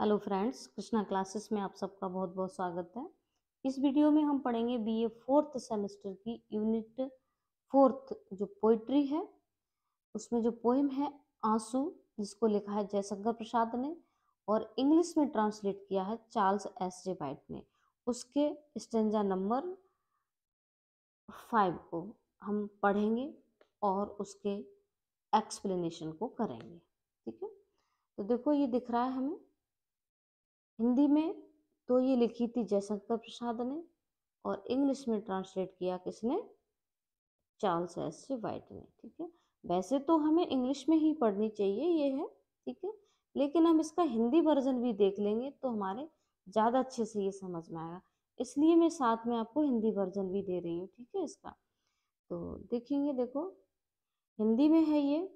Hello friends Krishna classes में आप सबका बहुत बहुत स्वागत है इस वीडियो में हम पढ़ेंगे बीए फोर्थ सेमेस्टर की यूनिट फोर्थ जो पोइट्री है उसमें जो पोइम है आंसू जिसको लिखा है जयशंकर प्रसाद ने और इंग्लिश में ट्रांसलेट किया है चार्ल्स एस जे वाइट ने उसके स्टेंजा नंबर फाइव को हम पढ़ेंगे और उसके एक्सप्लेनेशन को करेंगे ठीक है तो देखो ये दिख रहा है हमें हिंदी में तो ये लिखी थी जयशंकर प्रसाद ने और इंग्लिश में ट्रांसलेट किया किसने चार्ल्स एस सी वाइट ने ठीक है वैसे तो हमें इंग्लिश में ही पढ़नी चाहिए ये है ठीक है लेकिन हम इसका हिंदी वर्जन भी देख लेंगे तो हमारे ज़्यादा अच्छे से ये समझ में आएगा इसलिए मैं साथ में आपको हिंदी वर्जन भी दे रही हूँ ठीक है इसका तो देखेंगे देखो हिंदी में है ये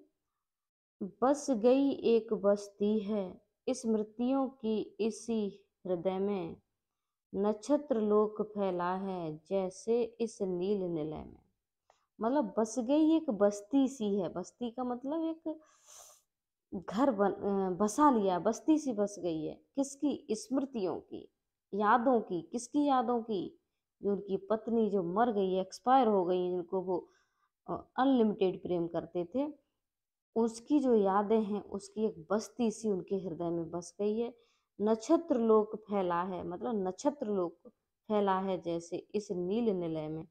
बस गई एक बस्ती है स्मृतियों की इसी हृदय में नक्षत्र लोक फैला है जैसे इस नील निलय में मतलब बस गई एक बस्ती सी है बस्ती का मतलब एक घर बन बसा लिया बस्ती सी बस गई है किसकी स्मृतियों की यादों की किसकी यादों की जो उनकी पत्नी जो मर गई है एक्सपायर हो गई जिनको वो अनलिमिटेड प्रेम करते थे उसकी जो यादें हैं उसकी एक बस्ती सी उनके हृदय में बस गई है नक्षत्र लोक फैला है मतलब नक्षत्र लोक फैला है जैसे इस नील निलय में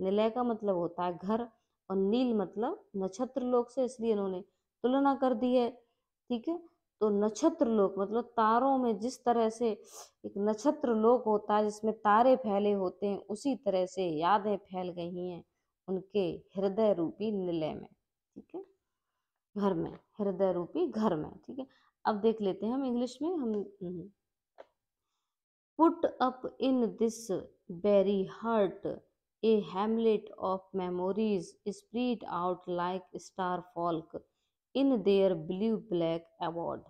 निलय का मतलब होता है घर और नील मतलब नक्षत्र लोक से इसलिए इन्होंने तुलना कर दी है ठीक है तो नक्षत्र लोक मतलब तारों में जिस तरह से एक नक्षत्र लोक होता है जिसमें तारे फैले होते हैं उसी तरह से यादें फैल गई हैं उनके हृदय रूपी निलय में ठीक है घर में हृदय रूपी घर में ठीक है अब देख लेते हैं हम इंग्लिश में हम put up in this very heart a hamlet of memories spread out like star flock in their blue black award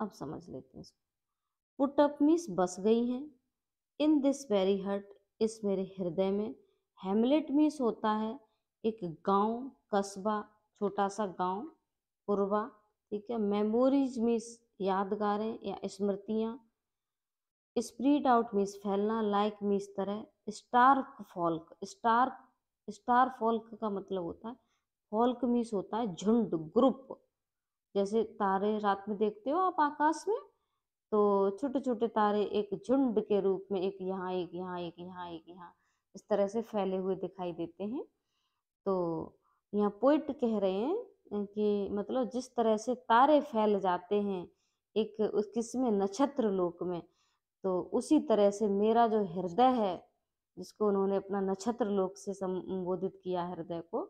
अब समझ लेते हैं इसको पुट अप मीस बस गई हैं इन दिस वेरी हर्ट इस मेरे हृदय में हेमलेट मीस होता है एक गांव कस्बा छोटा सा गांव पुरवा ठीक है मेमोरीज मीस यादगारें या स्मृतियाँ स्प्रीड आउट मीस फैलना लाइक मीस तरह stark flock star star flock का मतलब होता है फॉल्क मीस होता है झुंड ग्रुप जैसे तारे रात में देखते हो आप आकाश में तो छोटे छोटे तारे एक झुंड के रूप में एक यहाँ एक यहाँ एक यहाँ एक यहाँ इस तरह से फैले हुए दिखाई देते हैं तो यहाँ पोइट कह रहे हैं कि मतलब जिस तरह से तारे फैल जाते हैं एक उस किसमें नक्षत्र लोक में तो उसी तरह से मेरा जो हृदय है जिसको उन्होंने अपना नक्षत्र लोक से संबोधित किया हृदय को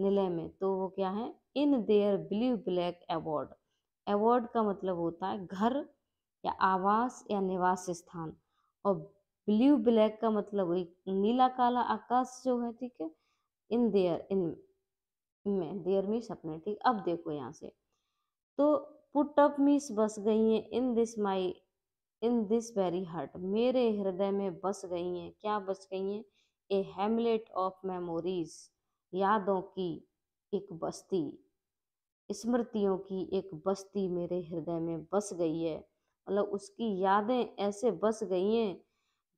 निलय में तो वो क्या है in their blue black award award का मतलब होता है घर या आवास या निवास स्थान और ब्लू ब्लैक का मतलब नीला काला आकाश जो है ठीक है इन देयर इन में देयर मीस अपने ठीक अब देखो यहाँ से तो पुट अप मीस बस गई हैं in this my in this very heart मेरे हृदय में बस गई हैं क्या बस गई हैं ए हेमलेट ऑफ मेमोरीज यादों की एक बस्ती स्मृतियों की एक बस्ती मेरे हृदय में बस गई है मतलब उसकी यादें ऐसे बस गई हैं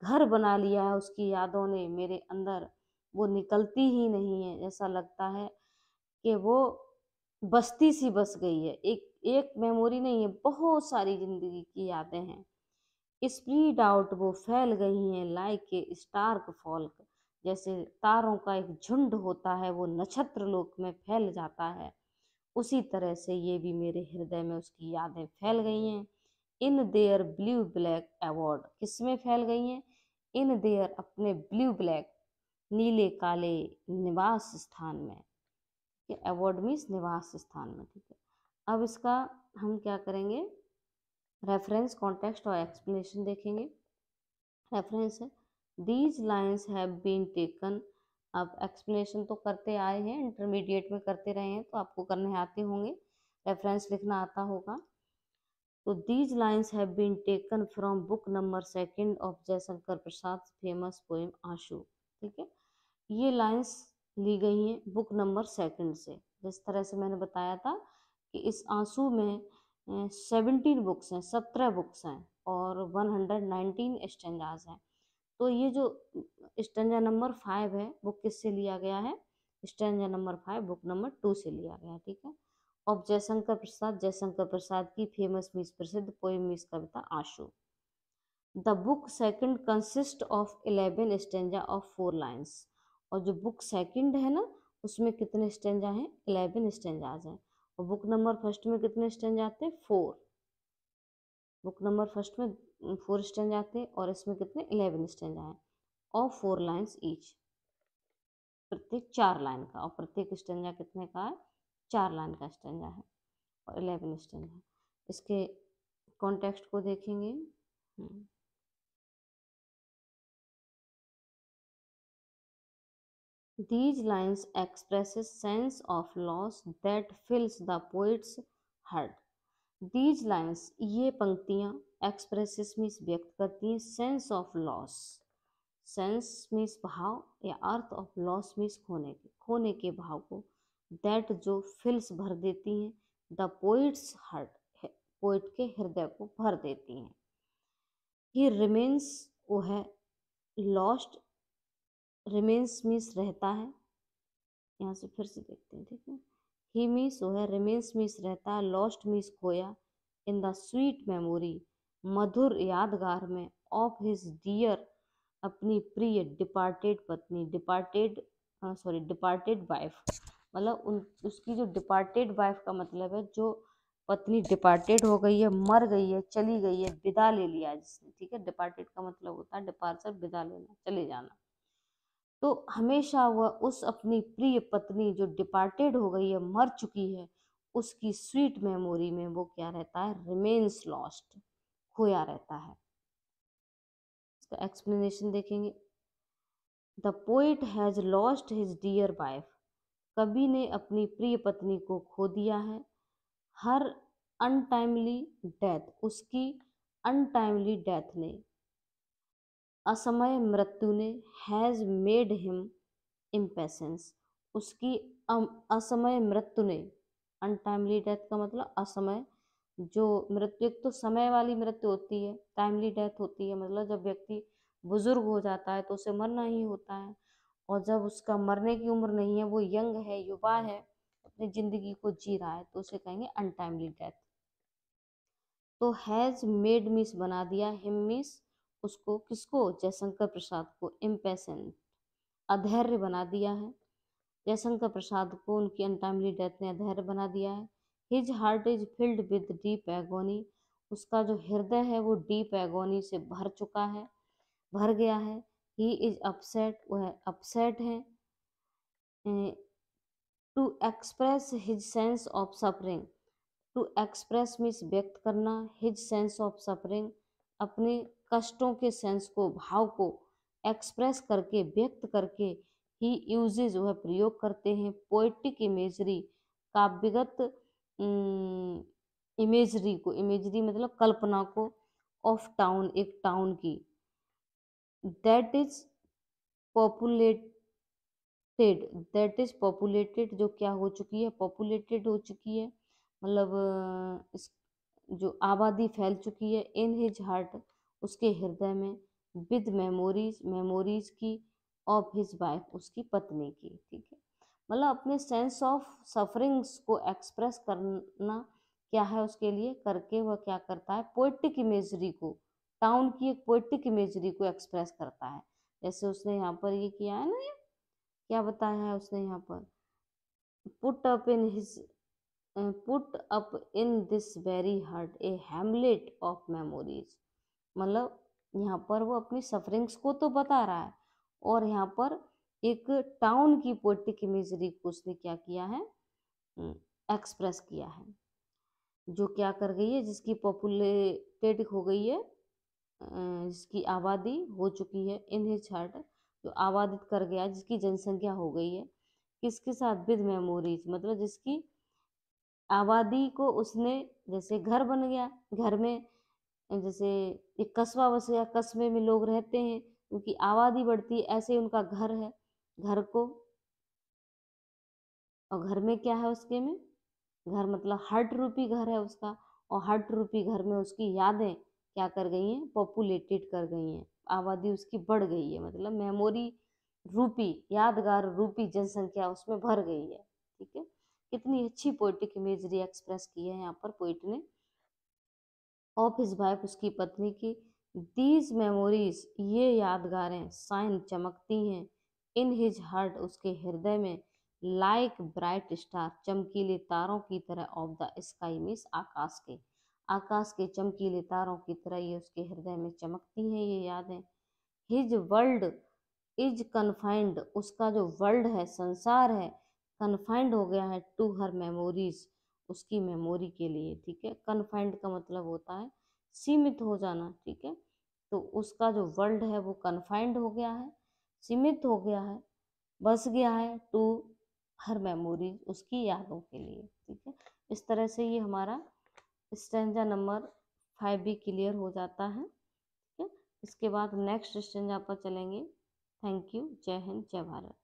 घर बना लिया है उसकी यादों ने मेरे अंदर वो निकलती ही नहीं है ऐसा लगता है कि वो बस्ती सी बस गई है एक एक मेमोरी नहीं है बहुत सारी ज़िंदगी की यादें हैं स्प्रीड आउट वो फैल गई हैं लाइक के स्टार्क फॉल्क जैसे तारों का एक झुंड होता है वो नक्षत्र लोक में फैल जाता है उसी तरह से ये भी मेरे हृदय में उसकी यादें फैल गई हैं in their blue black award किस में फैल गई हैं इन देयर अपने ब्लू ब्लैक नीले काले निवास स्थान में कि अवॉर्ड मीन्स निवास स्थान में ठीक है अब इसका हम क्या करेंगे रेफरेंस कॉन्टेक्स्ट और एक्सप्लेनेशन देखेंगे रेफरेंस है these lines have been taken आप एक्सप्लेनेशन तो करते आए हैं इंटरमीडिएट में करते रहे हैं तो आपको करने आते होंगे रेफरेंस लिखना आता होगा तो these lines have been taken from book number second of Jaishankar Prasad famous poem Aansu ठीक है ये लाइन्स ली गई हैं बुक नंबर सेकंड से जिस तरह से मैंने बताया था कि इस आंसू में सेवनटीन बुक्स हैं सत्रह बुक्स हैं और वन हंड्रेड नाइनटीन स्टेंजाज हैं तो ये जो स्टेंजा नंबर फाइव है वो किस से लिया गया है stanza number five book number two से लिया गया है ठीक है और जयशंकर प्रसाद जयशंकर प्रसाद की फेमस मिस प्रसिद्ध पोई मिस कविता Aansu the book second consist of eleven stanza of four lines और जो बुक सेकंड है ना उसमें कितने स्टेंजा हैं इलेवन स्टेंजाज हैं और बुक नंबर फर्स्ट में कितने स्टेंज आते हैं फोर बुक नंबर फर्स्ट में फोर स्टेंज आते हैं और इसमें कितने इलेवन स्टेंज आए और फोर लाइन्स ईच प्रत्येक चार लाइन का और प्रत्येक स्टेंजा कितने का है चार लाइन का स्टेंजा है और इलेवन स्टेंजा इसके कॉन्टेक्स्ट को देखेंगे हम्म। These lines expresses sense of loss that fills the poet's heart. These lines ये पंक्तियाँ expresses means व्यक्त करती हैं sense of loss. Sense means भाव या अर्थ of loss means खोने के खोने के भाव को that जो fills भर देती हैं the poet's heart पोइट के हृदय को भर देती हैं ही रिमेन्स वो है लॉस्ट रिमेंस मिस रहता है यहाँ से फिर से देखते हैं ठीक है ही मिस वो है रिमेंस मिस रहता है लॉस्ट मिस खोया इन द स्वीट मेमोरी मधुर यादगार में ऑफ हिज डियर अपनी प्रिय डिपार्टेड पत्नी डिपार्टेड सॉरी डिपार्टेड वाइफ मतलब उन उसकी जो डिपार्टेड वाइफ का मतलब है जो पत्नी डिपार्टेड हो गई है मर गई है चली गई है विदा ले लिया जिसने ठीक है डिपार्टेड का मतलब होता है डिपार्चर विदा लेना चले जाना तो हमेशा वह उस अपनी प्रिय पत्नी जो डिपार्टेड हो गई है मर चुकी है उसकी स्वीट मेमोरी में वो क्या रहता है रिमेन्स लॉस्ट खोया रहता है इसका एक्सप्लेनेशन देखेंगे the poet has lost his dear wife कवि ने अपनी प्रिय पत्नी को खो दिया है हर अनटाइमली डेथ उसकी अनटाइमली डेथ ने असमय मृत्यु ने हैज़ मेड हिम इम्पेसेंस उसकी असमय मृत्यु ने अनटाइमली डेथ का मतलब असमय जो मृत्यु एक तो समय वाली मृत्यु होती है टाइमली डेथ होती है मतलब जब व्यक्ति बुजुर्ग हो जाता है तो उसे मरना ही होता है और जब उसका मरने की उम्र नहीं है वो यंग है युवा है अपनी जिंदगी को जी रहा है तो उसे कहेंगे अनटाइमली डेथ तो हैज़ मेड मिस बना दिया हिम मिस उसको किसको जयशंकर प्रसाद को इम्पेसेंट अधैर्य बना दिया है जयशंकर प्रसाद को उनकी अनटाइमली डेथ ने अधैर्य बना दिया है his heart is filled with deep agony उसका जो हृदय है वो डीप एगोनी से भर चुका है भर गया है ही इज अपसेट वह अपसेट है to express his sense of suffering to express means व्यक्त करना हिज सेंस ऑफ सफरिंग अपने कष्टों के सेंस को भाव को एक्सप्रेस करके व्यक्त करके ही यूजेज वह प्रयोग करते हैं पोइटिक इमेजरी काव्यगत इमेजरी को इमेजरी मतलब कल्पना को ऑफ टाउन एक टाउन की that is populated that is populated जो क्या हो चुकी है पॉपुलेटेड हो चुकी है मतलब इस जो आबादी फैल चुकी है इन हिज हार्ट उसके हृदय में विद मेमोरीज मेमोरीज की ऑफ हिज वाइफ उसकी पत्नी की ठीक है मतलब अपने सेंस ऑफ सफरिंग्स को एक्सप्रेस करना क्या है उसके लिए करके वह क्या करता है पोइटिक इमेजरी को टाउन की एक पोइटिक इमेजरी को एक्सप्रेस करता है जैसे उसने यहाँ पर ये किया है ना ये क्या बताया है उसने यहाँ पर put up in his put up in this very heart a hamlet of memories मतलब यहाँ पर वो अपनी सफरिंग्स को तो बता रहा है और यहाँ पर एक टाउन की की मिजरी को उसने क्या किया है एक्सप्रेस हम्म, किया है जो क्या कर गई है जिसकी पॉपुलेटेड हो गई है जिसकी आबादी हो चुकी है इन हिज जो आबादित कर गया जिसकी जनसंख्या हो गई है किसके साथ विद मेमोरीज मतलब जिसकी आबादी को उसने जैसे घर बन गया घर में जैसे एक कस्बा बस गया कस्बे में लोग रहते हैं उनकी आबादी बढ़ती है ऐसे उनका घर है घर को और घर में क्या है उसके में घर मतलब हर्ट रूपी घर है उसका और हर्ट रूपी घर में उसकी यादें क्या कर गई हैं पॉपुलेटेड कर गई हैं आबादी उसकी बढ़ गई है मतलब मेमोरी रूपी यादगार रूपी जनसंख्या उसमें भर गई है ठीक है कितनी अच्छी पोइटिक इमेजरी एक्सप्रेस की है यहाँ पर पोइट ने ऑफ हिज वाइफ उसकी पत्नी की दीज मेमोरीज ये यादगारें साइन चमकती हैं इन हिज हार्ट उसके हृदय में लाइक ब्राइट स्टार चमकीले तारों की तरह ऑफ द स्काई मिस आकाश के आकाश के चमकीले तारों की तरह ये उसके हृदय में चमकती हैं ये यादें हिज वर्ल्ड इज कन्फाइंड उसका जो वर्ल्ड है संसार है कन्फाइंड हो गया है टू हर मेमोरीज़ उसकी मेमोरी के लिए ठीक है कन्फाइंड का मतलब होता है सीमित हो जाना ठीक है तो उसका जो वर्ल्ड है वो कन्फाइंड हो गया है सीमित हो गया है बस गया है टू हर मेमोरी उसकी यादों के लिए ठीक है इस तरह से ये हमारा स्टेंजा नंबर फाइव भी क्लियर हो जाता है ठीक है इसके बाद नेक्स्ट स्टेंजा पर चलेंगे थैंक यू जय हिंद जय भारत